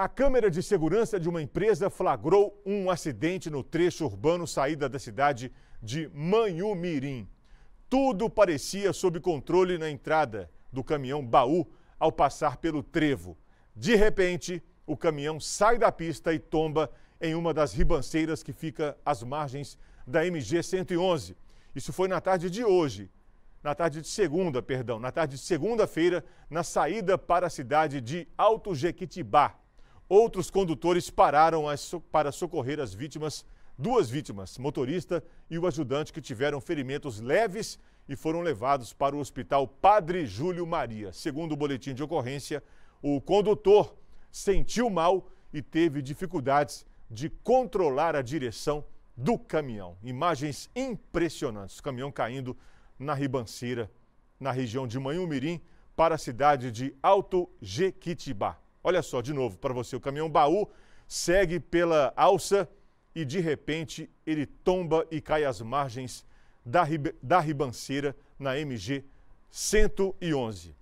A câmera de segurança de uma empresa flagrou um acidente no trecho urbano saída da cidade de Manhumirim. Tudo parecia sob controle na entrada do caminhão baú ao passar pelo trevo. De repente, o caminhão sai da pista e tomba em uma das ribanceiras que fica às margens da MG 111. Isso foi na tarde de hoje, na tarde de segunda, perdão, na tarde de segunda-feira, na saída para a cidade de Alto Jequitibá, Outros condutores pararam para socorrer as vítimas, duas vítimas, motorista e o ajudante, que tiveram ferimentos leves e foram levados para o hospital Padre Júlio Maria. Segundo o boletim de ocorrência, o condutor sentiu mal e teve dificuldades de controlar a direção do caminhão. Imagens impressionantes. O caminhão caindo na ribanceira, na região de Manhumirim, para a cidade de Alto Jequitibá. Olha só, de novo, para você, o caminhão baú segue pela alça e de repente ele tomba e cai às margens da, da ribanceira na MG 111.